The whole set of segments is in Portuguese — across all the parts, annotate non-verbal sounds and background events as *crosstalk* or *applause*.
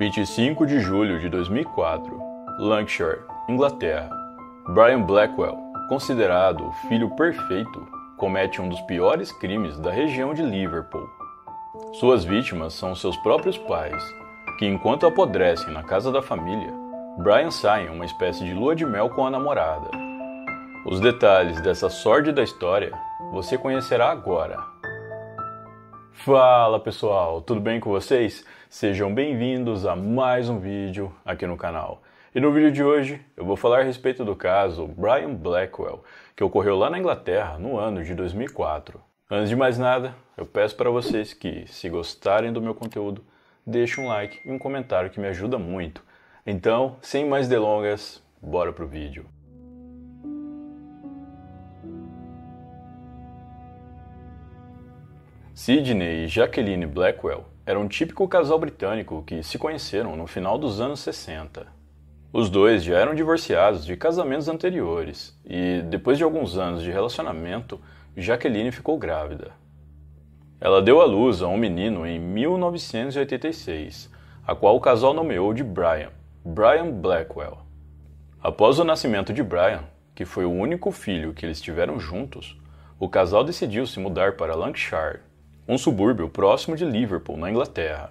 25 de julho de 2004, Lancashire, Inglaterra. Brian Blackwell, considerado o filho perfeito, comete um dos piores crimes da região de Liverpool. Suas vítimas são seus próprios pais, que enquanto apodrecem na casa da família, Brian sai em uma espécie de lua de mel com a namorada. Os detalhes dessa sórdida história você conhecerá agora Fala pessoal, tudo bem com vocês? Sejam bem-vindos a mais um vídeo aqui no canal. E no vídeo de hoje eu vou falar a respeito do caso Brian Blackwell, que ocorreu lá na Inglaterra no ano de 2004. Antes de mais nada, eu peço para vocês que, se gostarem do meu conteúdo, deixem um like e um comentário que me ajuda muito. Então, sem mais delongas, bora pro vídeo. Sidney e Jacqueline Blackwell eram um típico casal britânico que se conheceram no final dos anos 60. Os dois já eram divorciados de casamentos anteriores e, depois de alguns anos de relacionamento, Jacqueline ficou grávida. Ela deu à luz a um menino em 1986, a qual o casal nomeou de Brian, Brian Blackwell. Após o nascimento de Brian, que foi o único filho que eles tiveram juntos, o casal decidiu se mudar para Lancashire, um subúrbio próximo de Liverpool, na Inglaterra.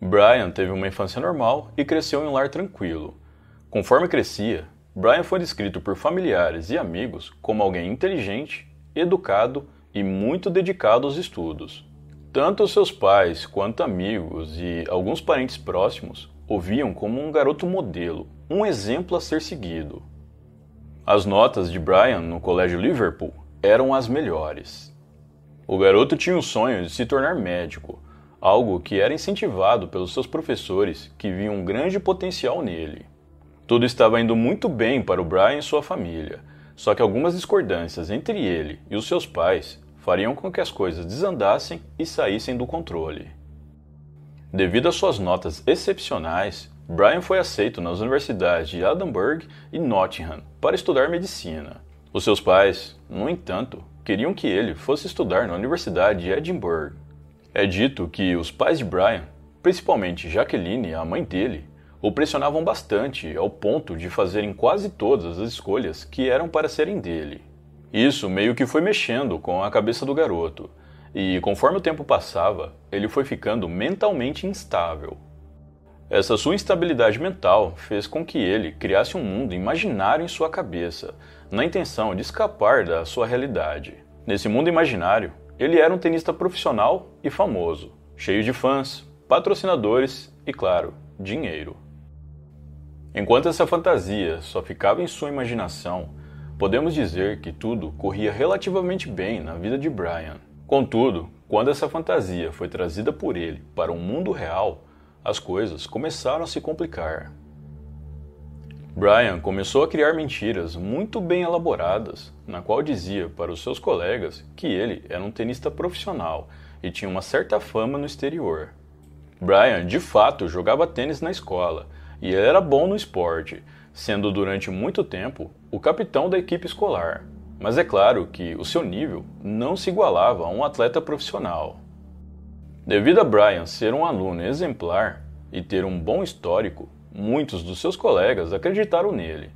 Brian teve uma infância normal e cresceu em um lar tranquilo. Conforme crescia, Brian foi descrito por familiares e amigos como alguém inteligente, educado e muito dedicado aos estudos. Tanto seus pais quanto amigos e alguns parentes próximos o viam como um garoto modelo, um exemplo a ser seguido. As notas de Brian no Colégio Liverpool eram as melhores. O garoto tinha o sonho de se tornar médico, algo que era incentivado pelos seus professores, que viam um grande potencial nele. Tudo estava indo muito bem para o Brian e sua família, só que algumas discordâncias entre ele e os seus pais fariam com que as coisas desandassem e saíssem do controle. Devido às suas notas excepcionais, Brian foi aceito nas universidades de Edinburgh e Nottingham para estudar medicina. Os seus pais, no entanto, queriam que ele fosse estudar na Universidade de Edinburgh. É dito que os pais de Brian, principalmente Jacqueline, a mãe dele, o pressionavam bastante ao ponto de fazerem quase todas as escolhas que eram para serem dele. Isso meio que foi mexendo com a cabeça do garoto, e conforme o tempo passava, ele foi ficando mentalmente instável. Essa sua instabilidade mental fez com que ele criasse um mundo imaginário em sua cabeça, na intenção de escapar da sua realidade. Nesse mundo imaginário, ele era um tenista profissional e famoso, cheio de fãs, patrocinadores e, claro, dinheiro. Enquanto essa fantasia só ficava em sua imaginação, podemos dizer que tudo corria relativamente bem na vida de Brian. Contudo, quando essa fantasia foi trazida por ele para um mundo real, as coisas começaram a se complicar. Brian começou a criar mentiras muito bem elaboradas, na qual dizia para os seus colegas que ele era um tenista profissional e tinha uma certa fama no exterior. Brian, de fato, jogava tênis na escola e era bom no esporte, sendo durante muito tempo o capitão da equipe escolar. Mas é claro que o seu nível não se igualava a um atleta profissional. Devido a Brian ser um aluno exemplar e ter um bom histórico, muitos dos seus colegas acreditaram nele,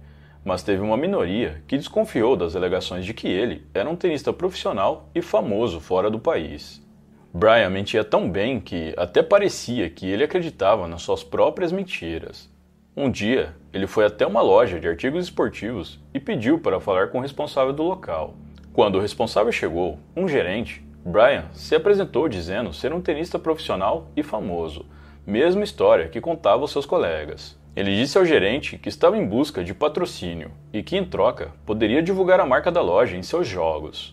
mas teve uma minoria que desconfiou das alegações de que ele era um tenista profissional e famoso fora do país. Brian mentia tão bem que até parecia que ele acreditava nas suas próprias mentiras. Um dia, ele foi até uma loja de artigos esportivos e pediu para falar com o responsável do local. Quando o responsável chegou, um gerente, Brian se apresentou dizendo ser um tenista profissional e famoso, mesma história que contava aos seus colegas. Ele disse ao gerente que estava em busca de patrocínio e que, em troca, poderia divulgar a marca da loja em seus jogos.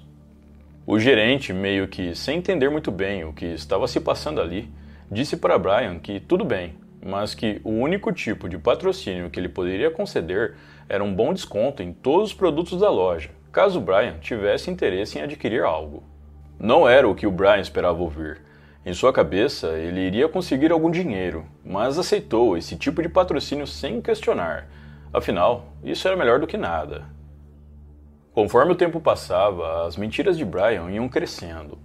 O gerente, meio que sem entender muito bem o que estava se passando ali, disse para Brian que tudo bem, mas que o único tipo de patrocínio que ele poderia conceder era um bom desconto em todos os produtos da loja, caso Brian tivesse interesse em adquirir algo. Não era o que o Brian esperava ouvir, em sua cabeça, ele iria conseguir algum dinheiro, mas aceitou esse tipo de patrocínio sem questionar. Afinal, isso era melhor do que nada. Conforme o tempo passava, as mentiras de Brian iam crescendo,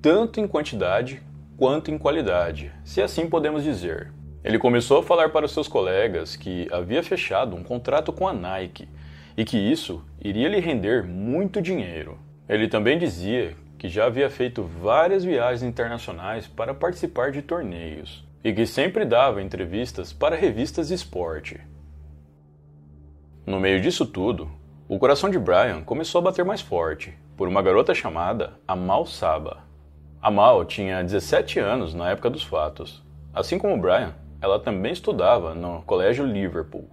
tanto em quantidade quanto em qualidade, se assim podemos dizer. Ele começou a falar para os seus colegas que havia fechado um contrato com a Nike e que isso iria lhe render muito dinheiro. Ele também dizia que já havia feito várias viagens internacionais para participar de torneios e que sempre dava entrevistas para revistas de esporte. No meio disso tudo, o coração de Brian começou a bater mais forte por uma garota chamada Amal Saba. Amal tinha 17 anos na época dos fatos. Assim como Brian, ela também estudava no Colégio Liverpool.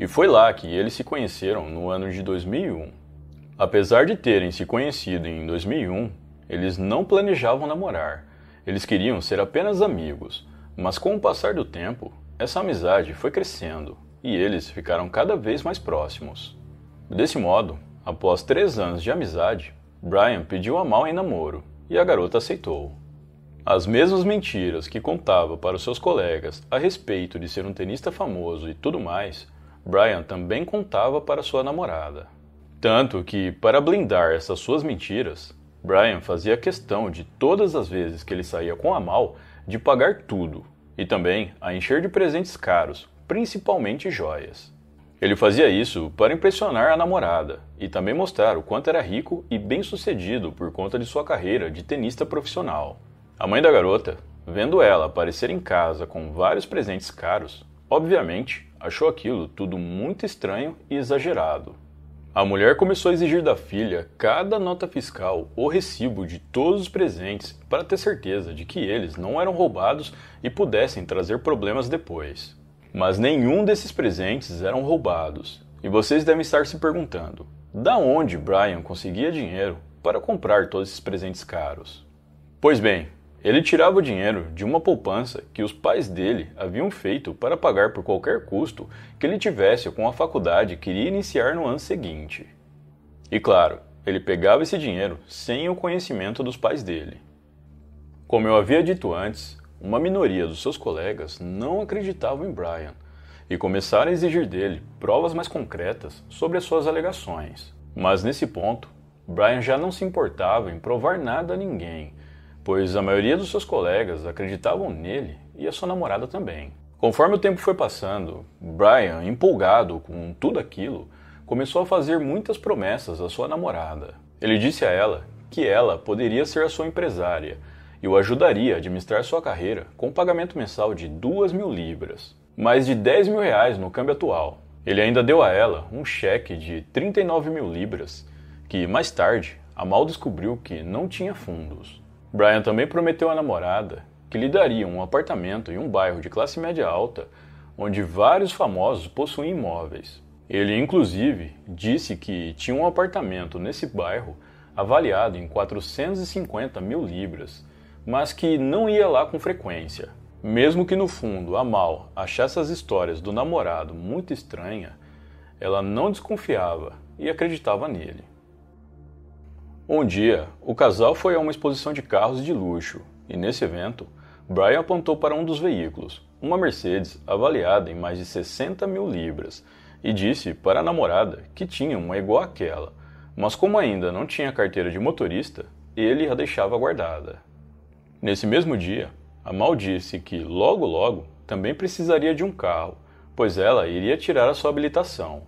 E foi lá que eles se conheceram no ano de 2001. Apesar de terem se conhecido em 2001, eles não planejavam namorar. Eles queriam ser apenas amigos, mas com o passar do tempo, essa amizade foi crescendo e eles ficaram cada vez mais próximos. Desse modo, após três anos de amizade, Brian pediu a Mal em namoro e a garota aceitou. As mesmas mentiras que contava para os seus colegas a respeito de ser um tenista famoso e tudo mais, Brian também contava para sua namorada. Tanto que, para blindar essas suas mentiras, Brian fazia questão de todas as vezes que ele saía com a Mal de pagar tudo e também a encher de presentes caros, principalmente joias. Ele fazia isso para impressionar a namorada e também mostrar o quanto era rico e bem-sucedido por conta de sua carreira de tenista profissional. A mãe da garota, vendo ela aparecer em casa com vários presentes caros, obviamente achou aquilo tudo muito estranho e exagerado. A mulher começou a exigir da filha cada nota fiscal ou recibo de todos os presentes para ter certeza de que eles não eram roubados e pudessem trazer problemas depois. Mas nenhum desses presentes eram roubados. E vocês devem estar se perguntando: da onde Brian conseguia dinheiro para comprar todos esses presentes caros? Pois bem, ele tirava o dinheiro de uma poupança que os pais dele haviam feito para pagar por qualquer custo que ele tivesse com a faculdade que iria iniciar no ano seguinte. E claro, ele pegava esse dinheiro sem o conhecimento dos pais dele. Como eu havia dito antes, uma minoria dos seus colegas não acreditavam em Brian e começaram a exigir dele provas mais concretas sobre as suas alegações. Mas nesse ponto, Brian já não se importava em provar nada a ninguém pois a maioria dos seus colegas acreditavam nele e a sua namorada também. Conforme o tempo foi passando, Brian, empolgado com tudo aquilo, começou a fazer muitas promessas à sua namorada. Ele disse a ela que ela poderia ser a sua empresária e o ajudaria a administrar sua carreira com um pagamento mensal de 2 mil libras, mais de 10 mil reais no câmbio atual. Ele ainda deu a ela um cheque de 39 mil libras, que mais tarde a Mal descobriu que não tinha fundos. Brian também prometeu à namorada que lhe daria um apartamento em um bairro de classe média alta, onde vários famosos possuem imóveis. Ele, inclusive, disse que tinha um apartamento nesse bairro avaliado em 450 mil libras, mas que não ia lá com frequência. Mesmo que no fundo Amal achasse as histórias do namorado muito estranha, ela não desconfiava e acreditava nele. Um dia, o casal foi a uma exposição de carros de luxo e, nesse evento, Brian apontou para um dos veículos, uma Mercedes avaliada em mais de 60 mil libras, e disse para a namorada que tinha uma igual àquela, mas como ainda não tinha carteira de motorista, ele a deixava guardada. Nesse mesmo dia, Amal disse que logo logo também precisaria de um carro, pois ela iria tirar a sua habilitação.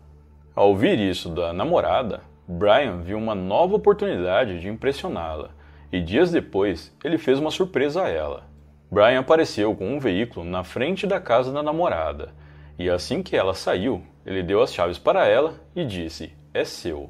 Ao ouvir isso da namorada, Brian viu uma nova oportunidade de impressioná-la, e dias depois ele fez uma surpresa a ela. Brian apareceu com um veículo na frente da casa da namorada, e assim que ela saiu, ele deu as chaves para ela e disse: É seu.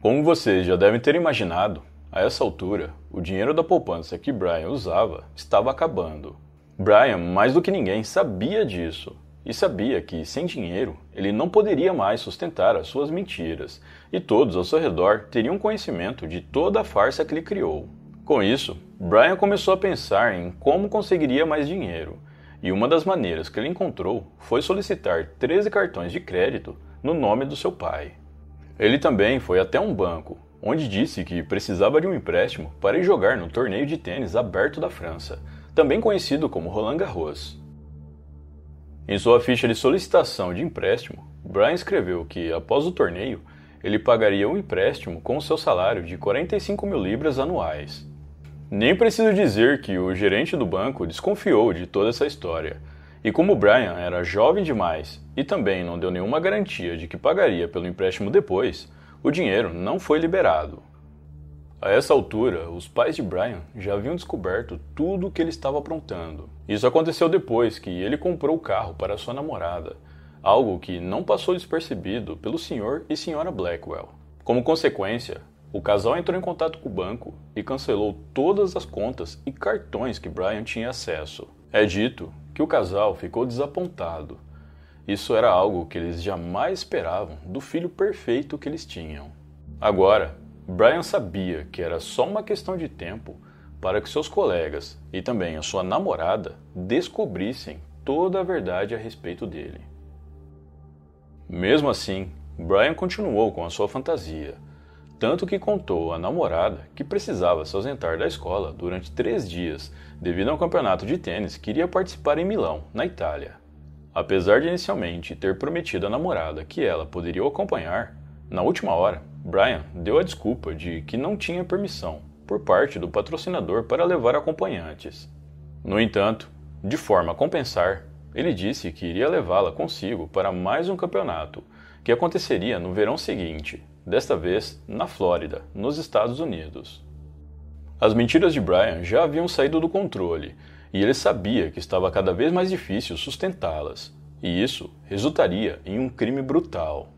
Como vocês já devem ter imaginado, a essa altura, o dinheiro da poupança que Brian usava estava acabando. Brian, mais do que ninguém, sabia disso e sabia que, sem dinheiro, ele não poderia mais sustentar as suas mentiras, e todos ao seu redor teriam conhecimento de toda a farsa que ele criou. Com isso, Brian começou a pensar em como conseguiria mais dinheiro, e uma das maneiras que ele encontrou foi solicitar 13 cartões de crédito no nome do seu pai. Ele também foi até um banco, onde disse que precisava de um empréstimo para ir jogar no torneio de tênis aberto da França, também conhecido como Roland Garros. Em sua ficha de solicitação de empréstimo, Brian escreveu que, após o torneio, ele pagaria um empréstimo com seu salário de 45 mil libras anuais. Nem preciso dizer que o gerente do banco desconfiou de toda essa história. E como Brian era jovem demais e também não deu nenhuma garantia de que pagaria pelo empréstimo depois, o dinheiro não foi liberado. A essa altura, os pais de Brian já haviam descoberto tudo o que ele estava aprontando. Isso aconteceu depois que ele comprou o carro para sua namorada, algo que não passou despercebido pelo Sr. e Sra. Blackwell. Como consequência, o casal entrou em contato com o banco e cancelou todas as contas e cartões que Brian tinha acesso. É dito que o casal ficou desapontado. Isso era algo que eles jamais esperavam do filho perfeito que eles tinham. Agora, Brian sabia que era só uma questão de tempo para que seus colegas e também a sua namorada descobrissem toda a verdade a respeito dele. Mesmo assim, Brian continuou com a sua fantasia, tanto que contou à namorada que precisava se ausentar da escola durante três dias devido a um campeonato de tênis que iria participar em Milão, na Itália. Apesar de inicialmente ter prometido à namorada que ela poderia o acompanhar, na última hora, Brian deu a desculpa de que não tinha permissão por parte do patrocinador para levar acompanhantes. No entanto, de forma a compensar, ele disse que iria levá-la consigo para mais um campeonato, que aconteceria no verão seguinte, desta vez na Flórida, nos Estados Unidos. As mentiras de Brian já haviam saído do controle e ele sabia que estava cada vez mais difícil sustentá-las, e isso resultaria em um crime brutal.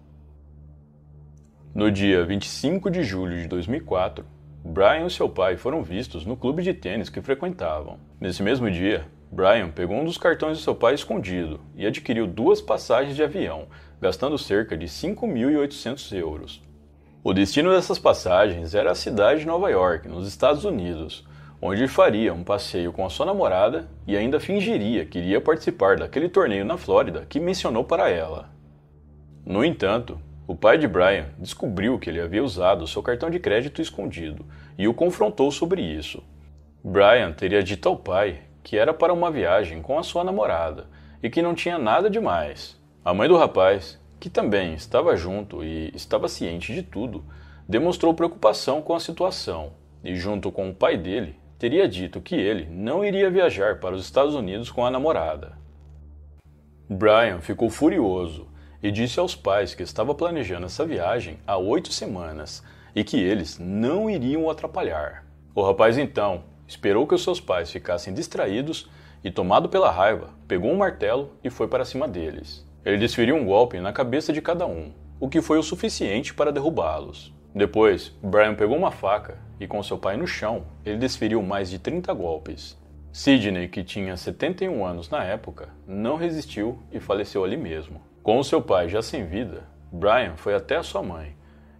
No dia 25 de julho de 2004, Brian e seu pai foram vistos no clube de tênis que frequentavam. Nesse mesmo dia, Brian pegou um dos cartões de seu pai escondido e adquiriu duas passagens de avião, gastando cerca de 5.800 euros. O destino dessas passagens era a cidade de Nova York, nos Estados Unidos, onde faria um passeio com a sua namorada e ainda fingiria que iria participar daquele torneio na Flórida que mencionou para ela. No entanto, o pai de Brian descobriu que ele havia usado seu cartão de crédito escondido e o confrontou sobre isso. Brian teria dito ao pai que era para uma viagem com a sua namorada e que não tinha nada demais. A mãe do rapaz, que também estava junto e estava ciente de tudo, demonstrou preocupação com a situação e, junto com o pai dele, teria dito que ele não iria viajar para os Estados Unidos com a namorada. Brian ficou furioso e disse aos pais que estava planejando essa viagem há oito semanas e que eles não iriam o atrapalhar. O rapaz então esperou que os seus pais ficassem distraídos e, tomado pela raiva, pegou um martelo e foi para cima deles. Ele desferiu um golpe na cabeça de cada um, o que foi o suficiente para derrubá-los. Depois, Brian pegou uma faca e, com seu pai no chão, ele desferiu mais de 30 golpes. Sidney, que tinha 71 anos na época, não resistiu e faleceu ali mesmo. Com seu pai já sem vida, Brian foi até a sua mãe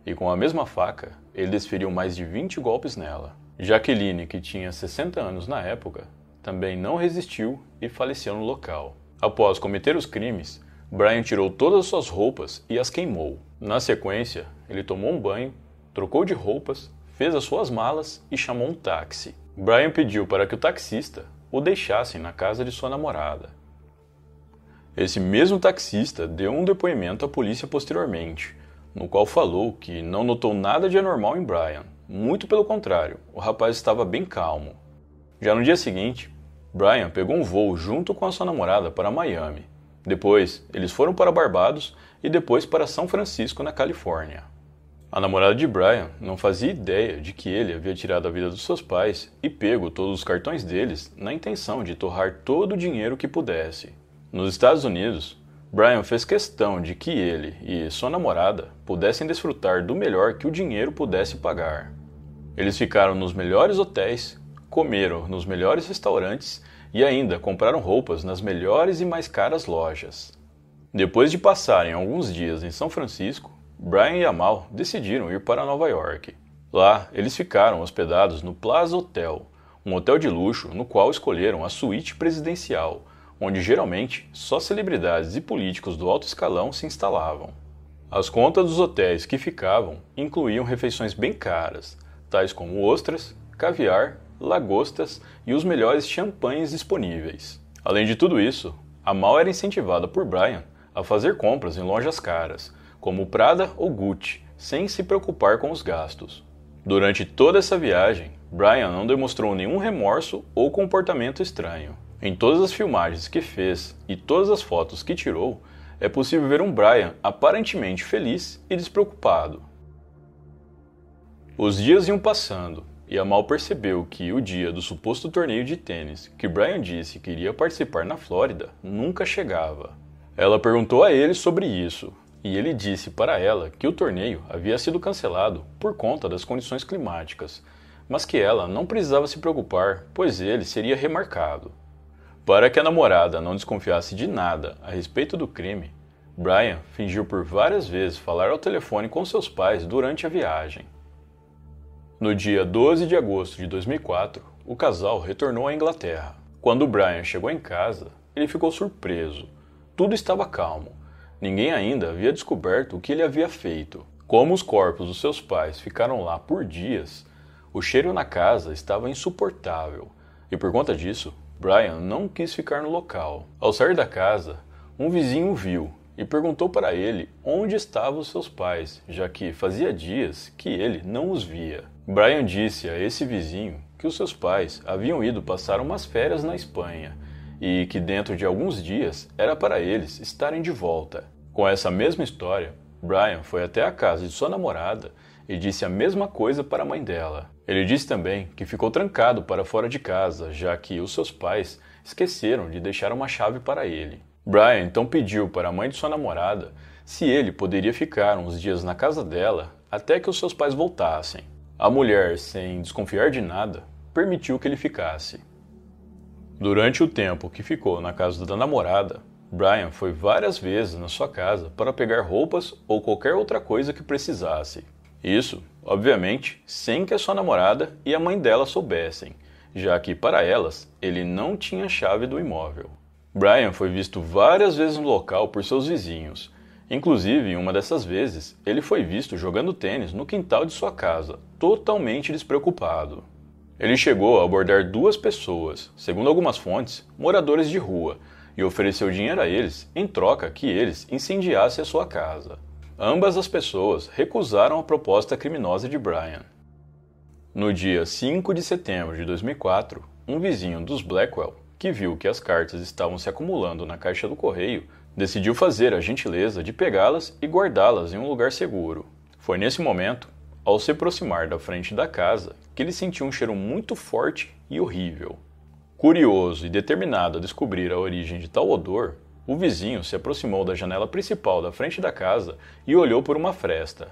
e, com a mesma faca, ele desferiu mais de 20 golpes nela. Jaqueline, que tinha 60 anos na época, também não resistiu e faleceu no local. Após cometer os crimes, Brian tirou todas as suas roupas e as queimou. Na sequência, ele tomou um banho, trocou de roupas, fez as suas malas e chamou um táxi. Brian pediu para que o taxista o deixasse na casa de sua namorada. Esse mesmo taxista deu um depoimento à polícia posteriormente, no qual falou que não notou nada de anormal em Brian, muito pelo contrário, o rapaz estava bem calmo. Já no dia seguinte, Brian pegou um voo junto com a sua namorada para Miami. Depois, eles foram para Barbados e depois para São Francisco, na Califórnia. A namorada de Brian não fazia ideia de que ele havia tirado a vida dos seus pais e pego todos os cartões deles na intenção de torrar todo o dinheiro que pudesse. Nos Estados Unidos, Brian fez questão de que ele e sua namorada pudessem desfrutar do melhor que o dinheiro pudesse pagar. Eles ficaram nos melhores hotéis, comeram nos melhores restaurantes e ainda compraram roupas nas melhores e mais caras lojas. Depois de passarem alguns dias em São Francisco, Brian e Amal decidiram ir para Nova York. Lá, eles ficaram hospedados no Plaza Hotel, um hotel de luxo no qual escolheram a suíte presidencial – onde geralmente só celebridades e políticos do alto escalão se instalavam. As contas dos hotéis que ficavam incluíam refeições bem caras, tais como ostras, caviar, lagostas e os melhores champanhes disponíveis. Além de tudo isso, a Mal era incentivada por Brian a fazer compras em lojas caras, como Prada ou Gucci, sem se preocupar com os gastos. Durante toda essa viagem, Brian não demonstrou nenhum remorso ou comportamento estranho. Em todas as filmagens que fez e todas as fotos que tirou, é possível ver um Brian aparentemente feliz e despreocupado. Os dias iam passando e Amal percebeu que o dia do suposto torneio de tênis que Brian disse que iria participar na Flórida nunca chegava. Ela perguntou a ele sobre isso e ele disse para ela que o torneio havia sido cancelado por conta das condições climáticas, mas que ela não precisava se preocupar, pois ele seria remarcado. Para que a namorada não desconfiasse de nada a respeito do crime, Brian fingiu por várias vezes falar ao telefone com seus pais durante a viagem. No dia 12 de agosto de 2004, o casal retornou à Inglaterra. Quando Brian chegou em casa, ele ficou surpreso. Tudo estava calmo. Ninguém ainda havia descoberto o que ele havia feito. Como os corpos dos seus pais ficaram lá por dias, o cheiro na casa estava insuportável e, por conta disso, Brian não quis ficar no local. Ao sair da casa, um vizinho o viu e perguntou para ele onde estavam seus pais, já que fazia dias que ele não os via. Brian disse a esse vizinho que os seus pais haviam ido passar umas férias na Espanha e que dentro de alguns dias era para eles estarem de volta. Com essa mesma história, Brian foi até a casa de sua namorada e disse a mesma coisa para a mãe dela. Ele disse também que ficou trancado para fora de casa, já que os seus pais esqueceram de deixar uma chave para ele. Brian então pediu para a mãe de sua namorada se ele poderia ficar uns dias na casa dela até que os seus pais voltassem. A mulher, sem desconfiar de nada, permitiu que ele ficasse. Durante o tempo que ficou na casa da namorada, Brian foi várias vezes na sua casa para pegar roupas ou qualquer outra coisa que precisasse. Isso Obviamente, sem que a sua namorada e a mãe dela soubessem, já que para elas ele não tinha chave do imóvel. Brian foi visto várias vezes no local por seus vizinhos. Inclusive, em uma dessas vezes, ele foi visto jogando tênis no quintal de sua casa, totalmente despreocupado. Ele chegou a abordar duas pessoas, segundo algumas fontes, moradores de rua, e ofereceu dinheiro a eles em troca que eles incendiassem a sua casa. Ambas as pessoas recusaram a proposta criminosa de Brian. No dia 5 de setembro de 2004, um vizinho dos Blackwell, que viu que as cartas estavam se acumulando na caixa do correio, decidiu fazer a gentileza de pegá-las e guardá-las em um lugar seguro. Foi nesse momento, ao se aproximar da frente da casa, que ele sentiu um cheiro muito forte e horrível. Curioso e determinado a descobrir a origem de tal odor, o vizinho se aproximou da janela principal da frente da casa e olhou por uma fresta.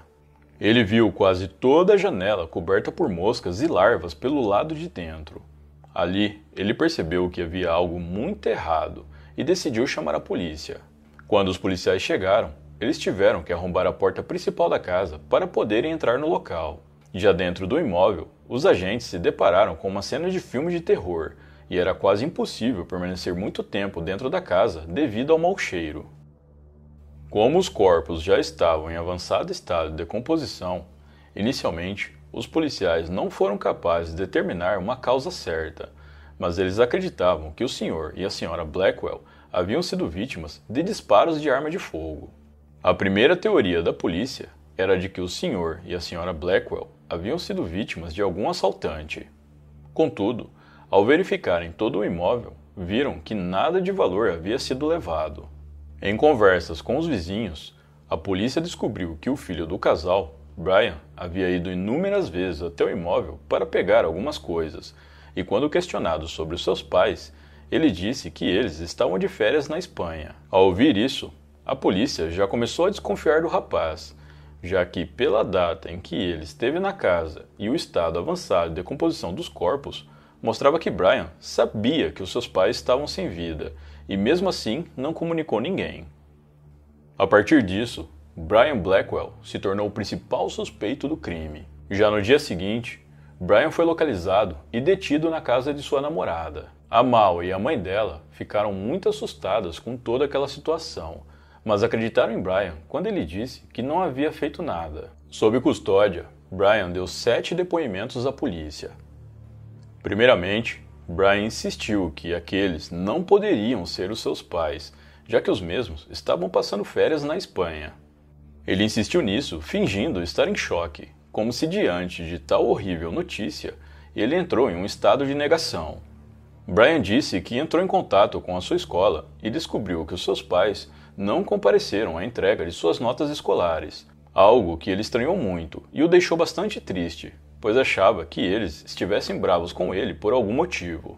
Ele viu quase toda a janela coberta por moscas e larvas pelo lado de dentro. Ali, ele percebeu que havia algo muito errado e decidiu chamar a polícia. Quando os policiais chegaram, eles tiveram que arrombar a porta principal da casa para poderem entrar no local. Já dentro do imóvel, os agentes se depararam com uma cena de filme de terror e era quase impossível permanecer muito tempo dentro da casa devido ao mau cheiro. Como os corpos já estavam em avançado estado de decomposição, inicialmente os policiais não foram capazes de determinar uma causa certa, mas eles acreditavam que o senhor e a senhora Blackwell haviam sido vítimas de disparos de arma de fogo. A primeira teoria da polícia era de que o senhor e a senhora Blackwell haviam sido vítimas de algum assaltante. Contudo, ao verificarem todo o imóvel, viram que nada de valor havia sido levado. Em conversas com os vizinhos, a polícia descobriu que o filho do casal, Brian, havia ido inúmeras vezes até o imóvel para pegar algumas coisas, e quando questionado sobre os seus pais, ele disse que eles estavam de férias na Espanha. Ao ouvir isso, a polícia já começou a desconfiar do rapaz, já que, pela data em que ele esteve na casa e o estado avançado de decomposição dos corpos, mostrava que Brian sabia que os seus pais estavam sem vida e, mesmo assim, não comunicou ninguém. A partir disso, Brian Blackwell se tornou o principal suspeito do crime. Já no dia seguinte, Brian foi localizado e detido na casa de sua namorada. A Mal e a mãe dela ficaram muito assustadas com toda aquela situação, mas acreditaram em Brian quando ele disse que não havia feito nada. Sob custódia, Brian deu sete depoimentos à polícia, Primeiramente, Brian insistiu que aqueles não poderiam ser os seus pais, já que os mesmos estavam passando férias na Espanha. Ele insistiu nisso, fingindo estar em choque, como se diante de tal horrível notícia ele entrou em um estado de negação. Brian disse que entrou em contato com a sua escola e descobriu que os seus pais não compareceram à entrega de suas notas escolares, algo que ele estranhou muito e o deixou bastante triste, pois achava que eles estivessem bravos com ele por algum motivo.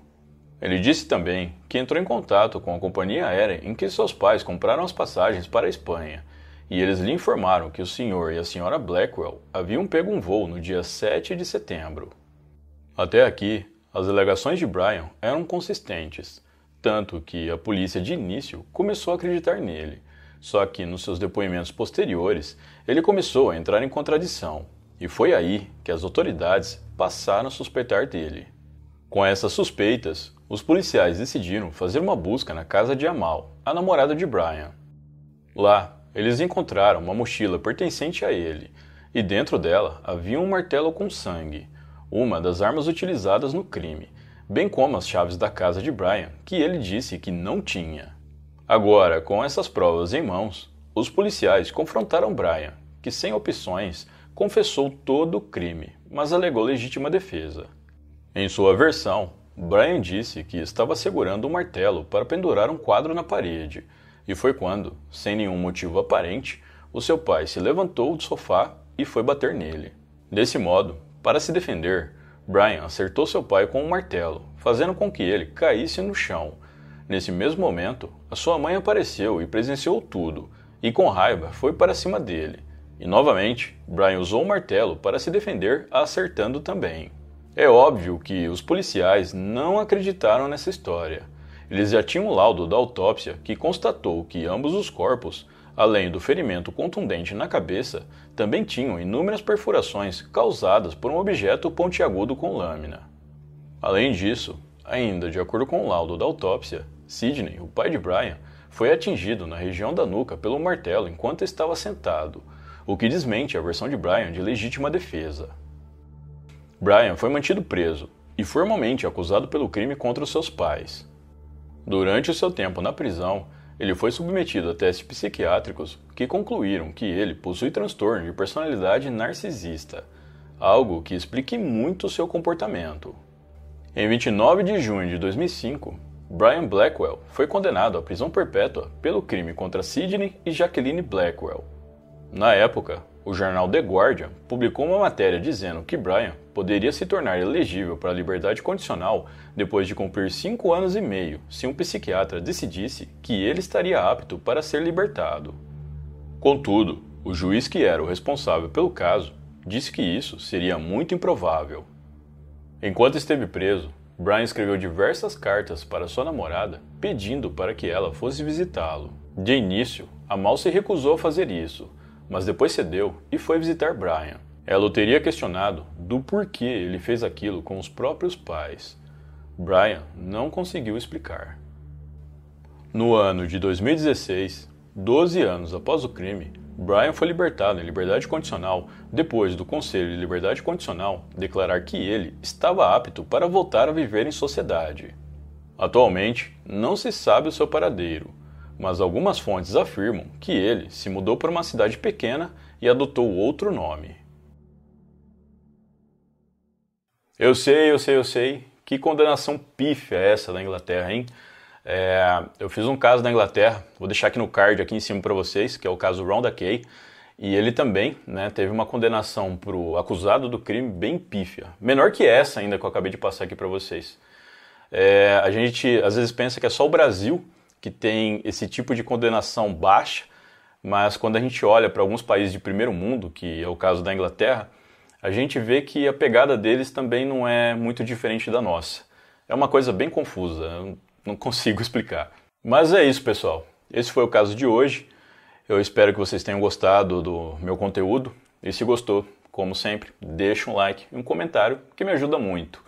Ele disse também que entrou em contato com a companhia aérea em que seus pais compraram as passagens para a Espanha, e eles lhe informaram que o senhor e a senhora Blackwell haviam pego um voo no dia 7 de setembro. Até aqui, as alegações de Brian eram consistentes, tanto que a polícia de início começou a acreditar nele, só que nos seus depoimentos posteriores ele começou a entrar em contradição e foi aí que as autoridades passaram a suspeitar dele. Com essas suspeitas, os policiais decidiram fazer uma busca na casa de Amal, a namorada de Brian. Lá, eles encontraram uma mochila pertencente a ele, e dentro dela havia um martelo com sangue, uma das armas utilizadas no crime, bem como as chaves da casa de Brian, que ele disse que não tinha. Agora, com essas provas em mãos, os policiais confrontaram Brian, que sem opções confessou todo o crime, mas alegou legítima defesa. Em sua versão, Brian disse que estava segurando um martelo para pendurar um quadro na parede, e foi quando, sem nenhum motivo aparente, o seu pai se levantou do sofá e foi bater nele. Desse modo, para se defender, Brian acertou seu pai com um martelo, fazendo com que ele caísse no chão. Nesse mesmo momento, a sua mãe apareceu e presenciou tudo, e com raiva foi para cima dele. E novamente, Brian usou um martelo para se defender, acertando também. É óbvio que os policiais não acreditaram nessa história. Eles já tinham um laudo da autópsia que constatou que ambos os corpos, além do ferimento contundente na cabeça, também tinham inúmeras perfurações causadas por um objeto pontiagudo com lâmina. Além disso, ainda de acordo com o laudo da autópsia, Sidney, o pai de Brian, foi atingido na região da nuca pelo martelo enquanto estava sentado, o que desmente é a versão de Brian de legítima defesa. Brian foi mantido preso e formalmente acusado pelo crime contra os seus pais. Durante o seu tempo na prisão, ele foi submetido a testes psiquiátricos que concluíram que ele possui transtorno de personalidade narcisista, algo que explique muito seu comportamento. Em 29 de junho de 2005, Brian Blackwell foi condenado à prisão perpétua pelo crime contra Sidney e Jacqueline Blackwell, na época, o jornal The Guardian publicou uma matéria dizendo que Bryan poderia se tornar elegível para liberdade condicional depois de cumprir cinco anos e meio, se um psiquiatra decidisse que ele estaria apto para ser libertado. Contudo, o juiz que era o responsável pelo caso disse que isso seria muito improvável. Enquanto esteve preso, Bryan escreveu diversas cartas para sua namorada pedindo para que ela fosse visitá-lo. De início, a Mal se recusou a fazer isso, mas depois cedeu e foi visitar Brian. Ela o teria questionado do porquê ele fez aquilo com os próprios pais. Brian não conseguiu explicar. No ano de 2016, 12 anos após o crime, Brian foi libertado em liberdade condicional depois do Conselho de Liberdade Condicional declarar que ele estava apto para voltar a viver em sociedade. Atualmente, não se sabe o seu paradeiro mas algumas fontes afirmam que ele se mudou para uma cidade pequena e adotou outro nome. Eu sei, eu sei, eu sei. Que condenação pífia é essa da Inglaterra, hein? É, eu fiz um caso na Inglaterra, vou deixar aqui no card aqui em cima para vocês, que é o caso Ronda Kay, e ele também né, teve uma condenação para o acusado do crime bem pífia, menor que essa ainda que eu acabei de passar aqui para vocês. É, a gente às vezes pensa que é só o Brasil que tem esse tipo de condenação baixa, mas quando a gente olha para alguns países de primeiro mundo, que é o caso da Inglaterra, a gente vê que a pegada deles também não é muito diferente da nossa. É uma coisa bem confusa, não *laughs* consigo explicar. Mas é isso, pessoal. Esse foi o caso de hoje. Eu espero que vocês tenham gostado do meu conteúdo. E se gostou, como sempre, deixa um like e um comentário que me ajuda muito.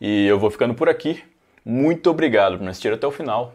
E eu vou ficando por aqui. Muito obrigado por me assistir até o final